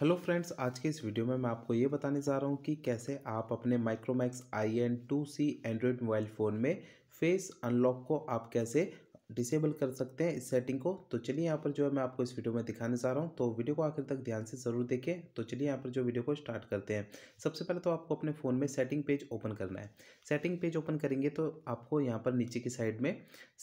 hello friends आज के इस वीडियो में मैं आपको ये बताने जा रहा हूँ कि कैसे आप अपने Micromax I N two C Android mobile phone में फेस अनलॉक को आप कैसे डिसेबल कर सकते हैं इस सेटिंग को तो चलिए यहाँ पर जो है मैं आपको इस वीडियो में दिखाने जा रहा हूँ तो वीडियो को आखिर तक ध्यान से ज़रूर देखें तो चलिए यहाँ पर जो वीडियो को स्टार्ट करते हैं सबसे पहले तो आपको अपने फ़ोन में सेटिंग पेज ओपन करना है सेटिंग पेज ओपन करेंगे तो आपको यहाँ पर नीचे की साइड में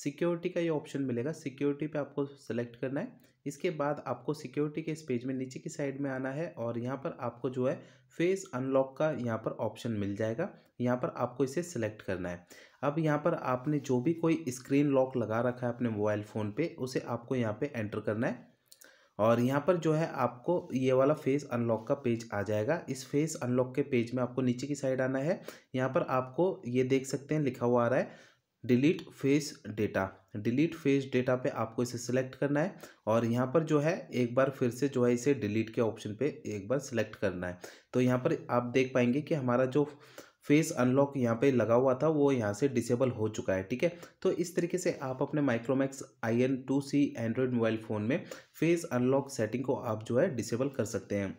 सिक्योरिटी का ये ऑप्शन मिलेगा सिक्योरिटी पर आपको सेलेक्ट करना है इसके बाद आपको सिक्योरिटी के इस पेज में नीचे की साइड में आना है और यहाँ पर आपको जो है फेस अनलॉक का यहाँ पर ऑप्शन मिल जाएगा यहाँ पर आपको इसे सिलेक्ट करना है अब यहाँ पर आपने जो भी कोई स्क्रीन लॉक लगा रखा है अपने मोबाइल फ़ोन पे उसे आपको यहाँ पे एंटर करना है और यहाँ पर जो है आपको ये वाला फेस अनलॉक का पेज आ जाएगा इस फेस अनलॉक के पेज में आपको नीचे की साइड आना है यहाँ पर आपको ये देख सकते हैं लिखा हुआ आ रहा है delete face data delete face data पे आपको इसे सिलेक्ट करना है और यहाँ पर जो है एक बार फिर से जो है इसे डिलीट के ऑप्शन पे एक बार सिलेक्ट करना है तो यहाँ पर आप देख पाएंगे कि हमारा जो फेस अनलॉक यहाँ पे लगा हुआ था वो यहाँ से डिसेबल हो चुका है ठीक है तो इस तरीके से आप अपने Micromax I N two C Android mobile phone में फेस अनलॉक सेटिंग को आप जो है डिसेबल कर सकते हैं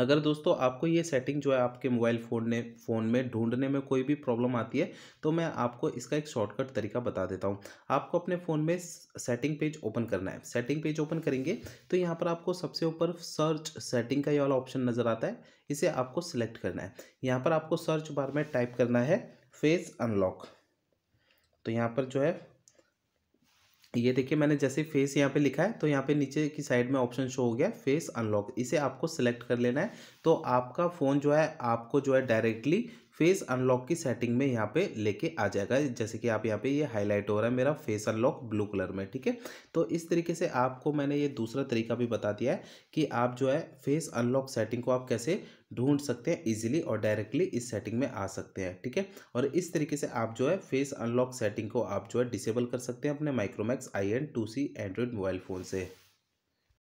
अगर दोस्तों आपको ये सेटिंग जो है आपके मोबाइल फ़ोन ने फ़ोन में ढूंढने में कोई भी प्रॉब्लम आती है तो मैं आपको इसका एक शॉर्टकट तरीका बता देता हूँ आपको अपने फ़ोन में सेटिंग पेज ओपन करना है सेटिंग पेज ओपन करेंगे तो यहाँ पर आपको सबसे ऊपर सर्च सेटिंग का ये वाला ऑप्शन नज़र आता है इसे आपको सिलेक्ट करना है यहाँ पर आपको सर्च बार में टाइप करना है फेस अनलॉक तो यहाँ पर जो है ये देखिए मैंने जैसे फेस यहाँ पे लिखा है तो यहाँ पे नीचे की साइड में ऑप्शन शो हो गया फेस अनलॉक इसे आपको सिलेक्ट कर लेना है तो आपका फ़ोन जो है आपको जो है डायरेक्टली फेस अनलॉक की सेटिंग में यहाँ पे लेके आ जाएगा जैसे कि आप यहाँ पे ये यह हाईलाइट हो रहा है मेरा फेस अनलॉक ब्लू कलर में ठीक है तो इस तरीके से आपको मैंने ये दूसरा तरीका भी बता दिया है कि आप जो है फेस अनलॉक सेटिंग को आप कैसे ढूंढ सकते हैं इजीली और डायरेक्टली इस सेटिंग में आ सकते हैं ठीक है और इस तरीके से आप जो है फेस अनलॉक सेटिंग को आप जो है डिसेबल कर सकते हैं अपने Micromax I N two C Android mobile phone से